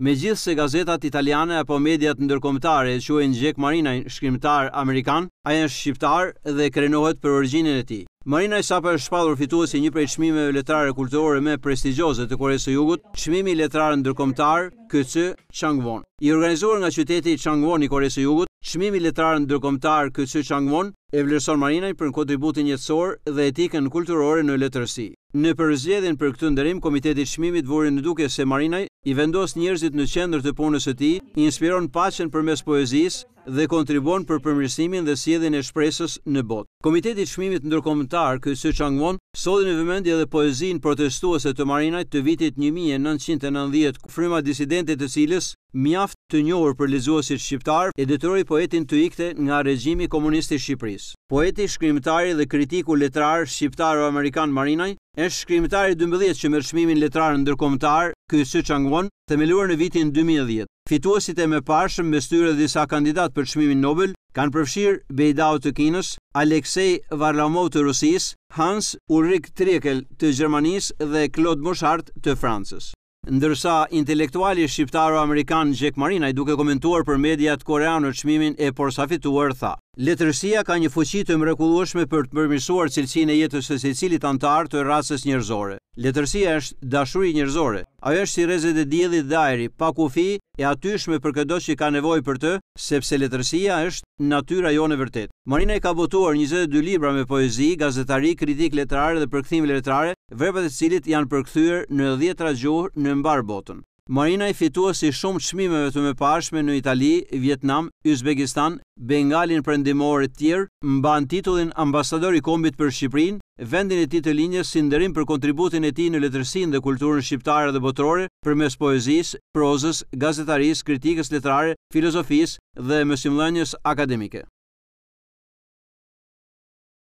Me gjithë se gazetat italiane apo mediat ndërkomtare e e Gjek Marina, shkrimtar Amerikan, a e në shqiptar dhe krenohet për originin e ti. Marina i sapër është shpadur fitua si një prej qmime letrare kulturore me prestigjose të Koresë Jugut, qmimi letrare ndërkomtar këtësë Changwon. I organizuar nga qyteti Changwon i Koresë Jugut, qmimi letrare ndërkomtar këtësë Changwon e vlerëson Marina i për në kontributin jetësor dhe etikën kulturore në letërsi. Në përzgjedhjen për këtë ndërim, Komiteti i Çmimit në duke se Marinaj i vendos njerëzit në qendër të punës e ti, i inspiron pacjen për mes poezis dhe kontribon për përmërsimin dhe sjedhin e shpresës në bot. Komitetit shmimit ndërkomentar, kësë së qangmon, Sodin e vëmendi edhe poezin protestuose të marinajt të vitit 1990, fryma disidentit të cilës, mjaft të njohur për lizuosit shqiptar, editori poetin të ikte nga regjimi komunisti Shqipëris. Poeti, shkrimtari dhe kritiku letrar shqiptar o Amerikan marinaj, e shkrimtari 12 që mërshmimin letrar në ndërkomtar, këjë së qangon, të meluar në vitin 2010. Fituosit e me pashëm me styre dhisa kandidat për shmimin Nobel, Kanë përfshirë Bejdao të Kinës, Aleksej Varlamov të Rusis, Hans Ulrik Trekel të Gjermanis dhe Claude Moshart të Francës. Ndërsa intelektuali shqiptaro amerikan Jack Marina i duke komentuar për mediat koreanë në qmimin e porsa fituar, tha. Letërsia ka një fuqi të mrekullueshme për të përmirësuar cilësinë e jetës së secilit antar të racës njerëzore. Letërsia është dashuri njerëzore. Ajo është si rrezet e diellit dhe ajri, pa kufi e atyshme për çdo që ka nevojë për të, sepse letërsia është natyra jone vërtet. Marina i ka botuar 22 libra me poezi, gazetari, kritik letrare dhe përkthim letrare, vepët e cilit janë përkthyer në 10 rajon në mbar botën. Marina i fitua si shumë qmimeve të me pashme në Itali, Vietnam, Uzbekistan, Bengalin për ndimore tjerë, mban titullin ambasador i kombit për Shqiprin, vendin e ti të linjës si ndërim për kontributin e ti në letërsin dhe kulturën shqiptare dhe botërore për mes poezis, prozës, gazetaris, kritikës letrare, filozofis dhe mësimlënjës akademike.